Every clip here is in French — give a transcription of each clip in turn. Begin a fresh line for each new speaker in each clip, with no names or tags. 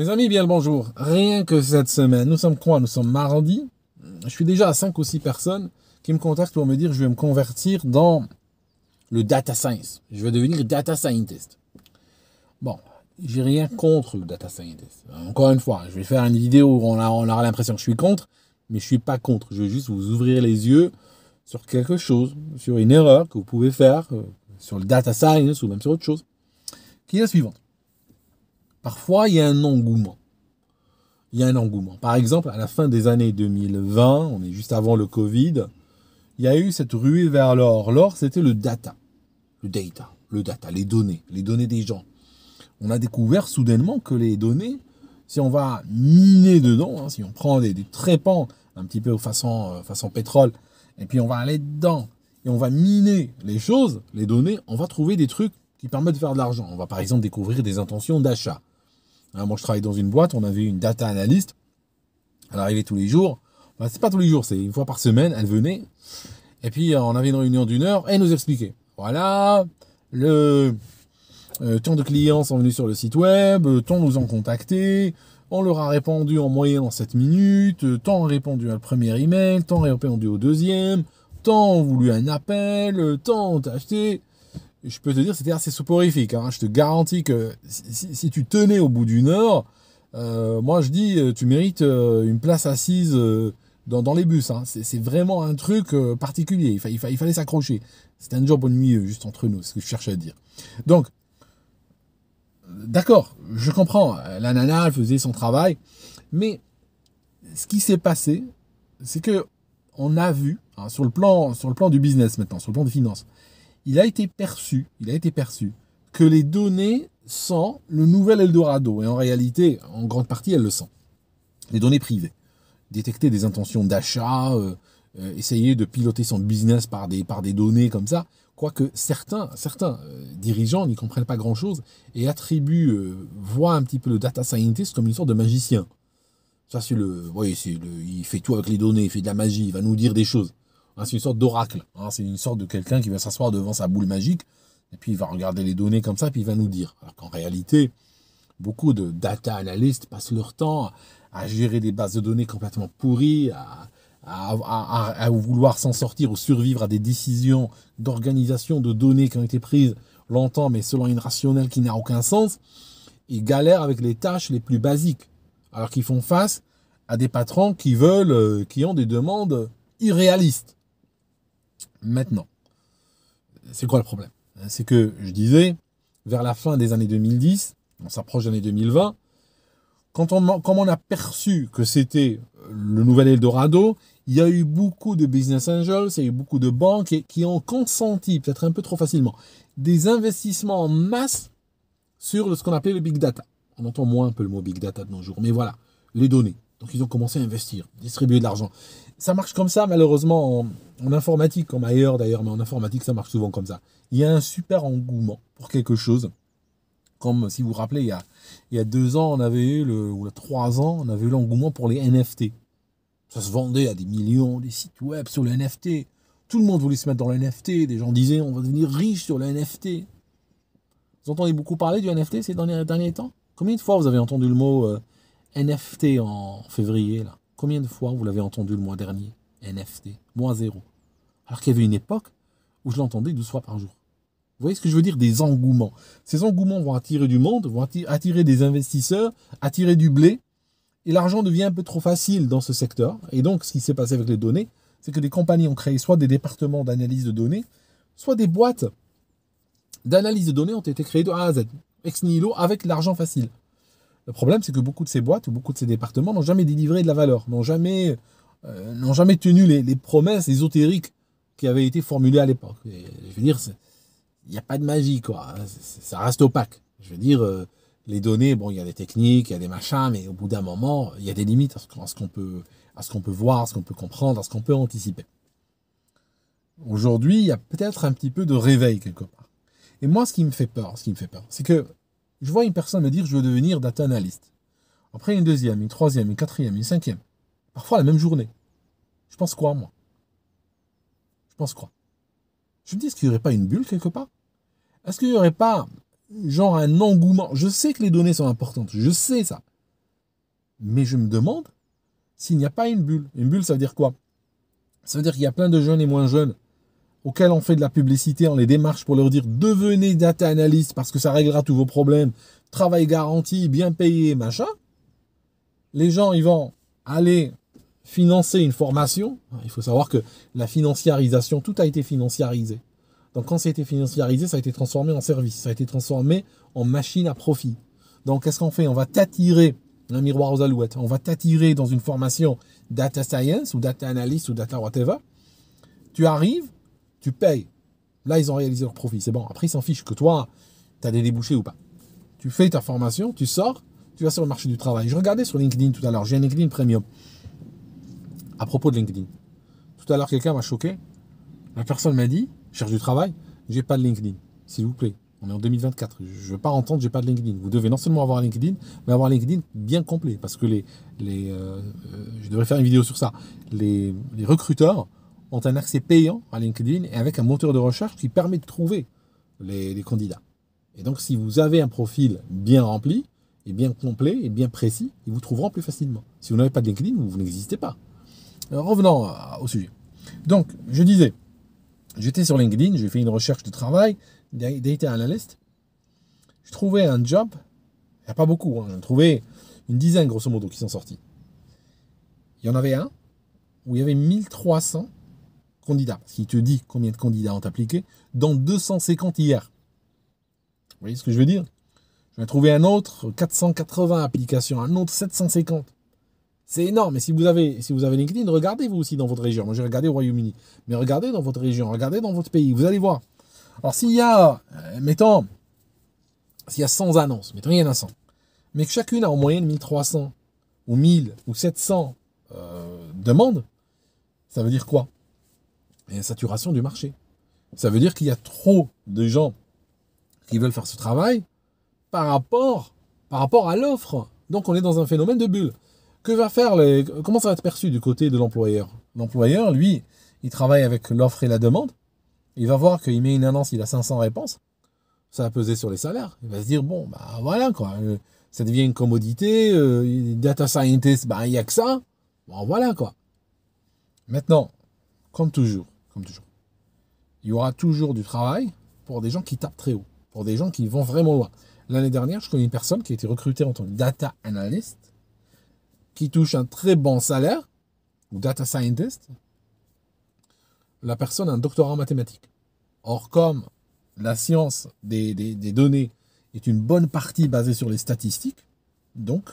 Mes amis, bien le bonjour. Rien que cette semaine, nous sommes quoi Nous sommes mardi. Je suis déjà à 5 ou 6 personnes qui me contactent pour me dire je vais me convertir dans le data science. Je vais devenir data scientist. Bon, j'ai rien contre le data scientist. Encore une fois, je vais faire une vidéo où on, aura l'impression que je suis contre, mais je suis pas contre. Je veux juste vous ouvrir les yeux sur quelque chose, sur une erreur que vous pouvez faire, euh, sur le data science ou même sur autre chose, qui est la suivante. Parfois, il y a un engouement. Il y a un engouement. Par exemple, à la fin des années 2020, on est juste avant le Covid, il y a eu cette ruée vers l'or. L'or, c'était le data. Le data, le data, les données, les données des gens. On a découvert soudainement que les données, si on va miner dedans, hein, si on prend des, trépans, un petit peu façon, euh, façon pétrole, et puis on va aller dedans, et on va miner les choses, les données, on va trouver des trucs qui permettent de faire de l'argent. On va par exemple découvrir des intentions d'achat. Hein, moi, je travaille dans une boîte, on avait une data analyst. Elle arrivait tous les jours. Bah, c'est pas tous les jours, c'est une fois par semaine, elle venait. Et puis, euh, on avait une réunion d'une heure, et elle nous expliquait. Voilà, le euh, temps de clients sont venus sur le site web, euh, tant nous ont contactés, on leur a répondu en moyenne en 7 minutes, tant répondu à le premier email, tant répondu au deuxième, tant voulu un appel, tant acheté je peux te dire, c'était assez soporifique. Hein. Je te garantis que si, tu tenais au bout d'une heure, euh, moi je dis, euh, tu mérites euh, une place assise dans, dans les bus. Hein. C'est vraiment un truc particulier. Il, il, fallait s'accrocher. C'était un jour bonne nuit juste entre nous, c'est ce que je cherche à dire. Donc, d'accord, je comprends. La nana, elle faisait son travail. Mais ce qui s'est passé, c'est que on a vu, hein, sur, le plan, sur le plan du business maintenant, sur le plan des finances, il a été perçu, il a été perçu que les données sont le nouvel Eldorado. Et en réalité, en grande partie, elles le sont. Les données privées. Détecter des intentions d'achat, euh, euh, essayer de piloter son business par des, des données comme ça. Quoique certains, certains euh, dirigeants n'y comprennent pas grand-chose et attribuent, voient un petit peu le data scientist comme une sorte de magicien. Ça, c'est le. Oui, le. Il fait tout avec les données, il fait de la magie, il va nous dire des choses. Hein, c'est une sorte d'oracle. Hein, c'est une sorte de quelqu'un qui va s'asseoir devant sa boule magique et puis il va regarder les données comme ça, et puis il va nous dire. Alors qu'en réalité, beaucoup de data analystes passent leur temps à gérer des bases de données complètement pourries, à, vouloir s'en sortir ou survivre à des décisions d'organisation de données qui ont été prises longtemps, mais selon une rationnelle qui n'a aucun sens. Ils galèrent avec les tâches les plus basiques, alors qu'ils font face à des patrons qui veulent, euh, qui ont des demandes irréalistes maintenant. C'est quoi le problème C'est que, je disais, vers la fin des années 2010, on s'approche de l'année 2020, quand on, quand on a perçu que c'était euh, le nouvel Eldorado, il y a eu beaucoup de business angels, il y a eu beaucoup de banques qui ont consenti, peut-être un peu trop facilement, des investissements en masse sur ce qu'on appelait le big data. On entend moins un peu le mot big data de nos jours, mais voilà, les données. Donc ils ont commencé à investir, distribuer de l'argent. Ça marche comme ça malheureusement en, informatique, comme ailleurs d'ailleurs, mais en informatique ça marche souvent comme ça. Il y a un super engouement pour quelque chose. Comme si vous vous rappelez, il y a, deux ans, on avait eu, le, ou trois ans, on avait eu l'engouement pour les NFT. Ça se vendait à des millions, des sites web sur les NFT. Tout le monde voulait se mettre dans les NFT. Des gens disaient on va devenir riche sur les NFT. Vous entendez beaucoup parler du NFT ces derniers, derniers temps Combien de fois vous avez entendu le mot euh, NFT en février, là. Combien de fois vous l'avez entendu le mois dernier NFT, moins zéro. Alors qu'il y avait une époque où je l'entendais 12 fois par jour. Vous voyez ce que je veux dire Des engouements. Ces engouements vont attirer du monde, vont attirer des investisseurs, attirer du blé. Et l'argent devient un peu trop facile dans ce secteur. Et donc, ce qui s'est passé avec les données, c'est que des compagnies ont créé soit des départements d'analyse de données, soit des boîtes d'analyse de données ont été créées de A à Z, ex nihilo, avec l'argent facile. Le problème, c'est que beaucoup de ces boîtes ou beaucoup de ces départements n'ont jamais délivré de la valeur, n'ont jamais, euh, n'ont jamais tenu les, les, promesses ésotériques qui avaient été formulées à l'époque. je veux dire, il n'y a pas de magie, quoi. Hein, ça reste opaque. Je veux dire, euh, les données, bon, il y a des techniques, il y a des machins, mais au bout d'un moment, il y a des limites à ce qu'on peut, à ce qu'on peut voir, à ce qu'on peut comprendre, à ce qu'on peut anticiper. Aujourd'hui, il y a peut-être un petit peu de réveil quelque part. Et moi, ce qui me fait peur, ce qui me fait peur, c'est que je vois une personne me dire je veux devenir data analyst. Après une deuxième, une troisième, une quatrième, une cinquième. Parfois la même journée. Je pense quoi, moi Je pense quoi Je me dis, est-ce qu'il n'y aurait pas une bulle quelque part Est-ce qu'il n'y aurait pas, genre, un engouement Je sais que les données sont importantes, je sais ça. Mais je me demande s'il n'y a pas une bulle. Une bulle, ça veut dire quoi Ça veut dire qu'il y a plein de jeunes et moins jeunes auxquels on fait de la publicité, on les démarche pour leur dire devenez data analyst parce que ça réglera tous vos problèmes, travail garanti, bien payé, machin. Les gens, ils vont aller financer une formation. Ah, il faut savoir que la financiarisation, tout a été financiarisé. Donc quand ça a été financiarisé, ça a été transformé en service, ça a été transformé en machine à profit. Donc qu'est-ce qu'on fait On va t'attirer un miroir aux alouettes. On va t'attirer dans une formation data science ou data analyst ou data whatever. Tu arrives, tu payes. Là, ils ont réalisé leur profit, c'est bon. Après, ils s'en fichent que toi, tu as des débouchés ou pas. Tu fais ta formation, tu sors, tu vas sur le marché du travail. Je regardais sur LinkedIn tout à l'heure, j'ai un LinkedIn Premium. À propos de LinkedIn, tout à l'heure, quelqu'un m'a choqué. La personne m'a dit, cherche du travail, j'ai pas de LinkedIn, s'il vous plaît. On est en 2024. Je veux pas entendre, j'ai pas de LinkedIn. Vous devez non seulement avoir LinkedIn, mais avoir LinkedIn bien complet. Parce que les, les euh, euh, je devrais faire une vidéo sur ça. les recruteurs ont un accès payant à LinkedIn et avec un moteur de recherche qui permet de trouver les, candidats. Et donc, si vous avez un profil bien rempli, et bien complet et bien précis, ils vous trouveront plus facilement. Si vous n'avez pas de LinkedIn, vous n'existez pas. Euh, revenons au sujet. Donc, je disais, j'étais sur LinkedIn, j'ai fait une recherche de travail, data analyst. Je trouvais un job, il n'y a pas beaucoup, hein, j'en trouvais une dizaine grosso modo qui sont sortis. Il y en avait un où il y avait 1300 candidats, parce te dit combien de candidats ont appliqué, dans 250 hier. Vous voyez ce que je veux dire Je vais trouver un autre 480 applications, un autre 750. C'est énorme. Et si vous avez, si vous avez LinkedIn, regardez vous aussi dans votre région. Moi, j'ai regardé au Royaume-Uni. Mais regardez dans votre région, regardez dans votre pays. Vous allez voir. Alors, s'il y a, euh, mettons, s'il y a 100 annonces, mettons, il y en a 100. Mais que chacune a en moyenne 1300 ou 1000 ou 700 euh, demandes, ça veut dire quoi saturation du marché. Ça veut dire qu'il y a trop de gens qui veulent faire ce travail par rapport, par rapport à l'offre. Donc on est dans un phénomène de bulle. Que va faire les, comment ça va être perçu du côté de l'employeur L'employeur, lui, il travaille avec l'offre et la demande. Il va voir qu'il met une annonce, il a 500 réponses. Ça va peser sur les salaires. Il va se dire, bon, bah voilà, quoi. Euh, ça devient une commodité. Euh, data scientist, bah il n'y a que ça. Bon, voilà, quoi. Maintenant, comme toujours, comme toujours. Il y aura toujours du travail pour des gens qui tapent très haut, pour des gens qui vont vraiment loin. L'année dernière, je connais une personne qui a été recrutée en tant que data analyst, qui touche un très bon salaire, ou data scientist. La personne a un doctorat en mathématiques. Or, comme la science des, données est une bonne partie basée sur les statistiques, donc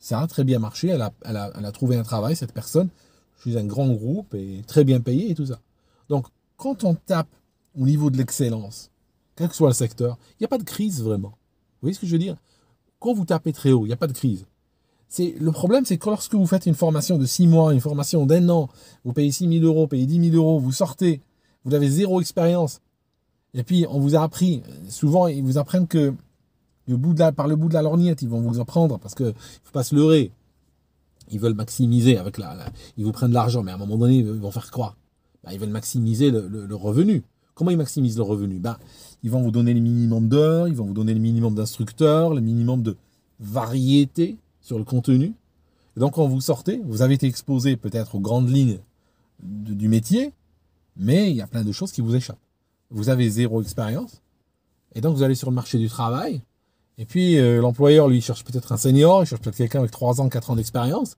ça a très bien marché. Elle a, elle a trouvé un travail, cette personne, je suis un grand groupe et très bien payé et tout ça. Donc, quand on tape au niveau de l'excellence, quel que soit le secteur, il n'y a pas de crise vraiment. Vous voyez ce que je veux dire Quand vous tapez très haut, il n'y a pas de crise. C'est, le problème, c'est que lorsque vous faites une formation de 6 mois, une formation d'un an, vous payez 6 000 euros, vous payez 10 000 euros, vous sortez, vous avez zéro expérience. Et puis, on vous a appris, souvent, ils vous apprennent que bout par le bout de la lorgnette, ils vont vous en prendre parce qu'il ne faut pas se leurrer ils veulent maximiser avec la, ils vous prennent de l'argent, mais à un moment donné, ils vont faire croire. Bah, ils veulent maximiser le, revenu. Comment ils maximisent le revenu bah, Ils vont vous donner le minimum d'heures, ils vont vous donner le minimum d'instructeurs, le minimum de variété sur le contenu. Et donc, quand vous sortez, vous avez été exposé peut-être aux grandes lignes du métier, mais il y a plein de choses qui vous échappent. Vous avez zéro expérience, et donc vous allez sur le marché du travail, et puis euh, l'employeur, lui, cherche peut-être un senior, il cherche peut-être quelqu'un avec 3 ans, 4 ans d'expérience.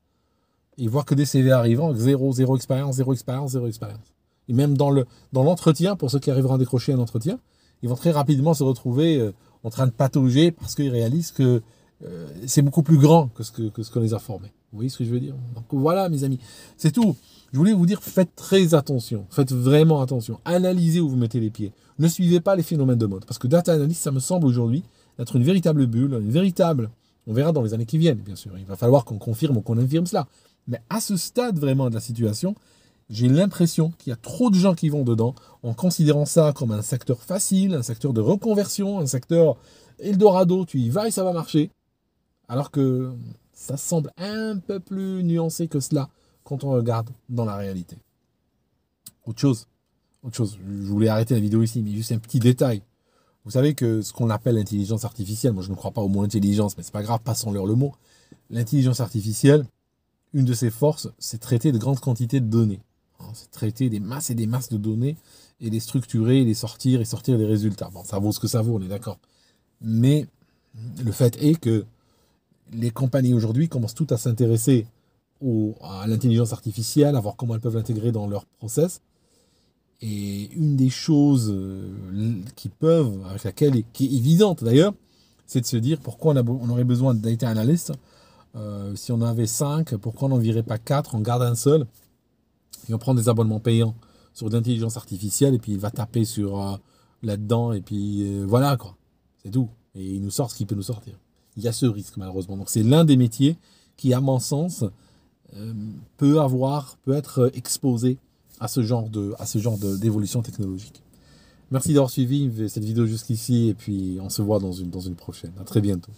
Et il voit que des CV arrivant avec 0, 0 expérience, 0 expérience, 0 expérience. Et même dans le dans l'entretien, pour ceux qui arriveront à décrocher un entretien, ils vont très rapidement se retrouver euh, en train de patauger parce qu'ils réalisent que euh, c'est beaucoup plus grand que ce que ce qu'on les a formés. Vous voyez ce que je veux dire Donc voilà, mes amis, c'est tout. Je voulais vous dire, faites très attention, faites vraiment attention, analysez où vous mettez les pieds. Ne suivez pas les phénomènes de mode, parce que data analyst, ça me semble aujourd'hui, d'être une véritable bulle, une véritable. On verra dans les années qui viennent, bien sûr. Il va falloir qu'on confirme ou qu'on infirme cela. Mais à ce stade vraiment de la situation, j'ai l'impression qu'il y a trop de gens qui vont dedans en considérant ça comme un secteur facile, un secteur de reconversion, un secteur Eldorado, tu y vas et ça va marcher. Alors que ça semble un peu plus nuancé que cela quand on regarde dans la réalité. Autre chose, autre chose, je voulais arrêter la vidéo ici, mais juste un petit détail. Vous savez que ce qu'on appelle l'intelligence artificielle, moi je ne crois pas au mot intelligence, mais c'est pas grave, passons-leur le mot. L'intelligence artificielle, une de ses forces, c'est traiter de grandes quantités de données. Hein, c'est traiter des masses et des masses de données et les structurer, les sortir et sortir des résultats. Bon, ça vaut ce que ça vaut, on est d'accord. Mais le fait est que les compagnies aujourd'hui commencent toutes à s'intéresser à l'intelligence artificielle, à voir comment elles peuvent l'intégrer dans leurs process. Et une des choses euh, qui peuvent, avec laquelle, qui est évidente d'ailleurs, c'est de se dire pourquoi on, aurait besoin d'un euh, data si on avait 5, pourquoi on n'en virait pas quatre, On garde un seul et on prend des abonnements payants sur de l'intelligence artificielle et puis il va taper sur euh, là-dedans et puis voilà quoi. C'est tout. Et il nous sort ce qu'il peut nous sortir. Il y a ce risque malheureusement. Donc c'est l'un des métiers qui, à mon sens, peut avoir, peut être exposé à ce genre de, à ce genre d'évolution technologique. Merci d'avoir suivi cette vidéo jusqu'ici et puis on se voit dans une, dans une prochaine. À très bientôt.